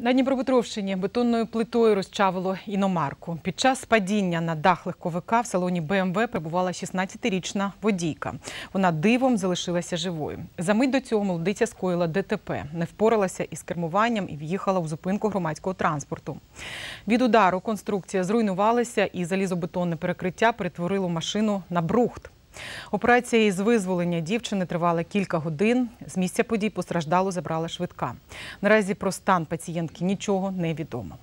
На Дніпропетровщині бетонною плитою розчавило іномарку. Під час падіння на дах легковика в салоні БМВ прибувала 16-річна водійка. Вона дивом залишилася живою. За мить до цього молодиця скоїла ДТП, не впоралася із кермуванням і в'їхала у зупинку громадського транспорту. Від удару конструкція зруйнувалася, і залізобетонне перекриття перетворило машину на брухт. Операція із визволення дівчини тривала кілька годин. З місця подій постраждало забрала швидка. Наразі про стан пацієнтки нічого не відомо.